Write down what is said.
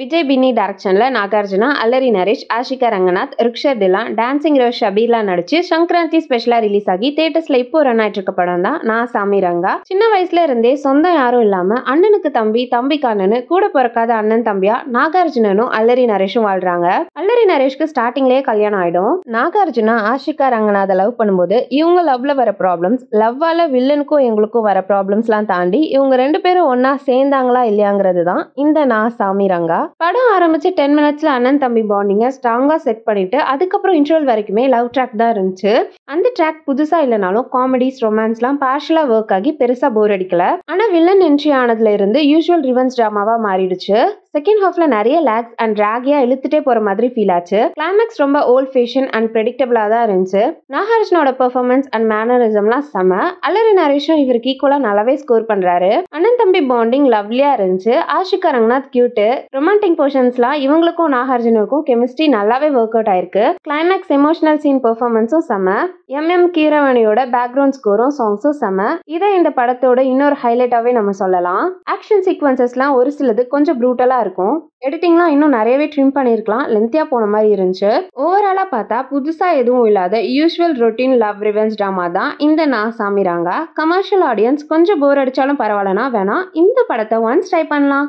விஜய் பின்னி டேரக்ஷனில் நாகார்ஜுனா அல்லரி நரேஷ் ஆஷிகா ரங்கநாத் ருக்ஷர் திலான் டான்சிங் ரோஷ் ஷபீர்லாம் நடிச்சு சங்கராந்தி ஸ்பெஷலாக ரிலீஸ் ஆகி தேட்டர்ஸில் இப்போ ரன் ஆகிட்டு இருக்க படம் தான் நான் சாமி ரங்கா சின்ன வயசுல இருந்தே சொந்தம் யாரும் இல்லாமல் அண்ணனுக்கு தம்பி தம்பிக்கு அண்ணனு கூட பிறக்காத அண்ணன் தம்பியா நாகார்ஜுனனும் அல்லரி நரேஷும் வாழ்றாங்க அல்லரி நரேஷ்க்கு ஸ்டார்டிங்லேயே கல்யாணம் ஆயிடும் நாகார்ஜுனா ஆஷிகா ரங்கநாத லவ் பண்ணும்போது இவங்க லவ்ல வர ப்ராப்ளம்ஸ் லவ்வால வில்லனுக்கும் எங்களுக்கும் வர ப்ராப்ளம்ஸ்லாம் தாண்டி இவங்க ரெண்டு பேரும் ஒன்னா சேர்ந்தாங்களா இல்லையாங்கிறது தான் இந்த நான் சாமி ரங்கா படம் ஆரம்பிச்சு டென் மினிட்ஸ்ல அண்ணன் தம்பி பாண்டிங்க ஸ்ட்ராங்கா செட் பண்ணிட்டு அதுக்கப்புறம் இன்டர்வல் வரைக்குமே லவ் ட்ராக் தான் இருந்துச்சு அந்த ட்ராக் புதுசா இல்லைனாலும் காமெடிஸ் ரொமான்ஸ்லாம் பார்ஷலா ஒர்க் ஆகி பெருசா போர் அடிக்கல ஆனா ஆனால் வில்லன் என்ட்ரி ஆனதுலேருந்து யூஸ்வல் ரிவன்ஸ் ட்ராமாவாக மாறிடுச்சு செகண்ட் ஹாஃப்ல நிறைய லேக்ஸ் அண்ட் ராகியா இழுத்துட்டே போற மாதிரி ஃபீல் ஆச்சு கிளைமேக்ஸ் ரொம்ப ஓல்ட் ஃபேஷன் அண்ட் ப்ரெடிக்டபிளா தான் இருந்துச்சு நாகார்ஜுனோட பெர்ஃபார்மன்ஸ் அண்ட் மேனரிசம்லாம் செம அலரி நரேஷன் இவருக்கு ஈக்குவலா நல்லாவே ஸ்கோர் பண்றாரு அண்ணன் தம்பி பாண்டிங் லவ்லியா இருந்துச்சு ஆஷிகா ரங்கநாத் கியூட்டு ரொமான்டிக் போர்ஷன்ஸ்லாம் இவங்களுக்கும் நாகார்ஜுனருக்கும் கெமிஸ்ட்ரி நல்லாவே ஒர்க் அவுட் ஆயிருக்கு கிளைமேக்ஸ் எமோஷனல் சீன் பெர்ஃபார்மன்ஸும் செம எம் எம் கீரவணியோட பேக்ரவுண்ட் ஸ்கோரும் சாங்ஸும் செம இதை இந்த படத்தோட இன்னொரு ஹைலைட் ஹைலைட்டாகவே நம்ம சொல்லலாம் ஆக்ஷன் சீக்வன்சஸ்லாம் ஒரு சிலது கொஞ்சம் ப்ரூட்டலாக இருக்கும் எடிட்டிங்லாம் இன்னும் நிறையவே ட்ரிம் பண்ணியிருக்கலாம் லென்த்தியாக போன மாதிரி இருந்துச்சு ஓவராலாக பார்த்தா புதுசாக எதுவும் இல்லாத usual routine love revenge drama தான் இந்த நான் சாமிராங்க கமர்ஷியல் ஆடியன்ஸ் கொஞ்சம் போர் அடித்தாலும் பரவாயில்லனா வேணாம் இந்த படத்தை ஒன்ஸ் ட்ரை பண்ணலாம்